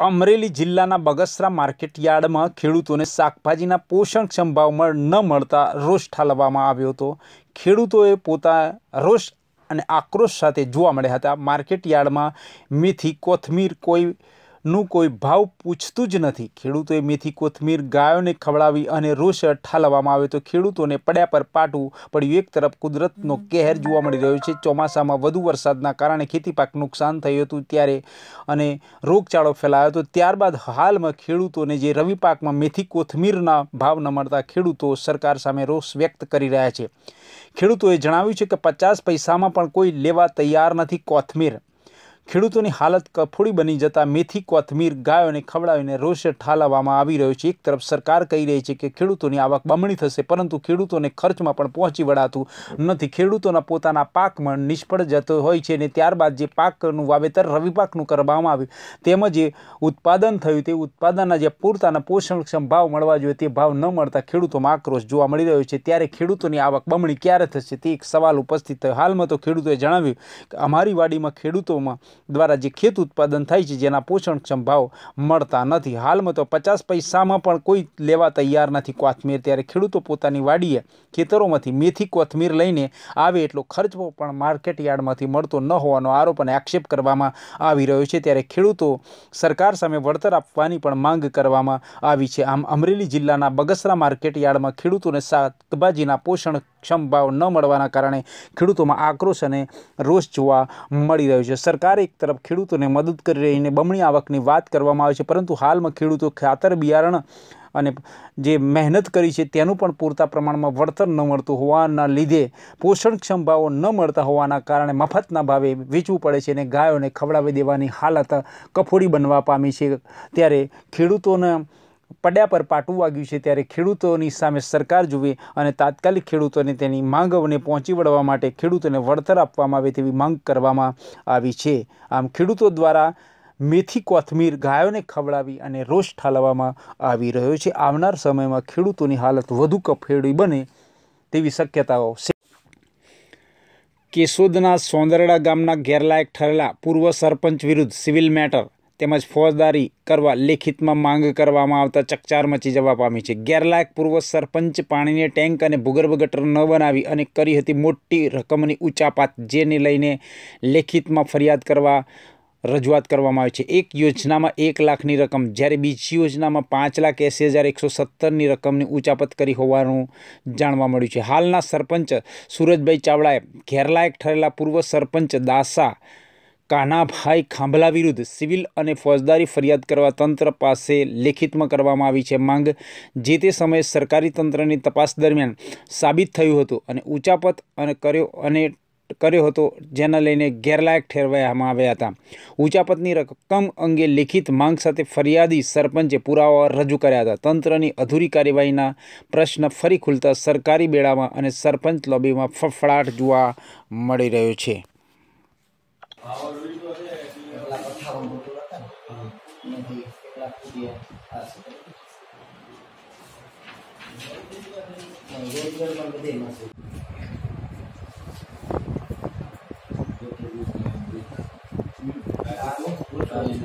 અમરેલી જિલ્લાના બગસરા માર્કેટયાર્ડમાં ખેડૂતોને શાકભાજીના પોષણક્ષમ ભાવમાં ન મળતા રોષ ઠાલવવામાં આવ્યો હતો ખેડૂતોએ પોતા રોષ અને આક્રોશ સાથે જોવા મળ્યા હતા માર્કેટયાર્ડમાં મેથી કોથમીર કોઈ નું કોઈ ભાવ પૂછતું જ નથી ખેડૂતોએ મેથી કોથમીર ગાયોને ખવડાવી અને રોષ ઠાલવવામાં આવે તો ખેડૂતોને પડ્યા પર પાટવું પડ્યું એક તરફ કુદરતનો કહેર જોવા મળી રહ્યો છે ચોમાસામાં વધુ વરસાદના કારણે ખેતી પાક નુકસાન થયું હતું ત્યારે અને રોગચાળો ફેલાયો હતો ત્યારબાદ હાલમાં ખેડૂતોને જે રવિ પાકમાં મેથી કોથમીરના ભાવ ન મળતા ખેડૂતો સરકાર સામે રોષ વ્યક્ત કરી રહ્યા છે ખેડૂતોએ જણાવ્યું છે કે પચાસ પૈસામાં પણ કોઈ લેવા તૈયાર નથી કોથમીર ખેડૂતોની હાલત કફોડી બની જતા મેથી કોથમીર ગાયોને ખવડાવીને રોષે ઠાલવવામાં આવી રહ્યો છે એક તરફ સરકાર કહી રહી છે કે ખેડૂતોની આવક બમણી થશે પરંતુ ખેડૂતોને ખર્ચમાં પણ પહોંચી વળાતું નથી ખેડૂતોના પોતાના પાકમાં નિષ્ફળ જતો હોય છે અને ત્યારબાદ જે પાકનું વાવેતર રવિ પાકનું કરવામાં આવ્યું તેમજ એ ઉત્પાદન થયું તે ઉત્પાદનના જે પૂરતાના પોષણક્ષમ ભાવ મળવા જોઈએ તે ભાવ ન મળતા ખેડૂતોમાં આક્રોશ જોવા મળી રહ્યો છે ત્યારે ખેડૂતોની આવક બમણી ક્યારે થશે તે એક સવાલ ઉપસ્થિત થયો હાલમાં તો ખેડૂતોએ જણાવ્યું કે અમારી વાડીમાં ખેડૂતોમાં દ્વારા જે ખેત ઉત્પાદન થાય છે જેના પોષણક્ષમ ભાવ મળતા નથી હાલમાં તો પચાસ પૈસામાં પણ કોઈ લેવા તૈયાર નથી કોથમીર ત્યારે ખેડૂતો પોતાની વાડીએ ખેતરોમાંથી મેથી કોથમીર લઈને આવે એટલો ખર્ચ પણ માર્કેટ યાર્ડમાંથી મળતો ન હોવાનો આરોપ અને આક્ષેપ કરવામાં આવી રહ્યો છે ત્યારે ખેડૂતો સરકાર સામે વળતર આપવાની પણ માંગ કરવામાં આવી છે આમ અમરેલી જિલ્લાના બગસરા માર્કેટ યાર્ડમાં ખેડૂતોને શાકભાજીના પોષણ સક્ષમ ભાવ ન મળવાના કારણે ખેડૂતોમાં આક્રોશ અને રોષ જોવા મળી રહ્યો છે સરકાર એક તરફ ખેડૂતોને મદદ કરી રહીને બમણી આવકની વાત કરવામાં આવે છે પરંતુ હાલમાં ખેડૂતો ખાતર બિયારણ અને જે મહેનત કરી છે તેનું પણ પૂરતા પ્રમાણમાં વળતર ન મળતું હોવાના લીધે પોષણક્ષમ ભાવો ન મળતા હોવાના કારણે મફતના ભાવે વેચવું પડે છે અને ગાયોને ખવડાવી દેવાની હાલત કફોડી બનવા પામી છે ત્યારે ખેડૂતોના પડ્યા પર પાટું વાગ્યું છે ત્યારે ખેડૂતોની સામે સરકાર જુએ અને તાત્કાલિક ખેડૂતોને તેની માંગોને પહોંચી વળવા માટે ખેડૂતોને વળતર આપવામાં આવે તેવી માંગ કરવામાં આવી છે આમ ખેડૂતો દ્વારા મેથી કોથમીર ગાયોને ખવડાવી અને રોષ ઠાલવવામાં આવી રહ્યો છે આવનાર સમયમાં ખેડૂતોની હાલત વધુ કફેડી બને તેવી શક્યતાઓ છે કેશોદના સોંદરડા ગામના ગેરલાયક ઠરેલા પૂર્વ સરપંચ વિરુદ્ધ સિવિલ મેટર તેમજ ફોજદારી કરવા લેખિતમાં માંગ કરવામાં આવતા ચકચાર મચી જવા પામી છે ગેરલાયક ગેરલાયકપૂર્વક સરપંચ પાણીની ટેન્ક અને ભૂગર્ભ ગટર ન બનાવી અને કરી હતી મોટી રકમની ઉચાપાત જેને લઈને લેખિતમાં ફરિયાદ કરવા રજૂઆત કરવામાં આવી છે એક યોજનામાં એક લાખની રકમ જ્યારે બીજી યોજનામાં પાંચ લાખ એંસી હજાર એકસો સત્તરની રકમની ઉચાપત કરી હોવાનું જાણવા મળ્યું છે હાલના સરપંચ સુરજભાઈ ચાવડાએ ગેરલાયક ઠરેલા પૂર્વ સરપંચ દાસા કાનાભાઈ ખાંભલા વિરુદ્ધ સિવિલ અને ફોજદારી ફરિયાદ કરવા તંત્ર પાસે લેખિતમાં કરવામાં આવી છે માંગ જે તે સમયે સરકારી તંત્રની તપાસ દરમિયાન સાબિત થયું હતું અને ઊંચાપત અને કર્યો અને કર્યો હતો જેના લઈને ગેરલાયક ઠેરવવામાં આવ્યા હતા ઊંચાપતની રકમ અંગે લેખિત માંગ સાથે ફરિયાદી સરપંચે પુરાવા રજૂ કર્યા હતા તંત્રની અધૂરી કાર્યવાહીના પ્રશ્ન ફરી ખુલતા સરકારી બેડામાં અને સરપંચ લોબીમાં ફફડાટ જોવા મળી રહ્યો છે શૂન્યથી કેટલા પૂર્ય થશે રોજગારમાં બધે મળશે બીજું ઉતારી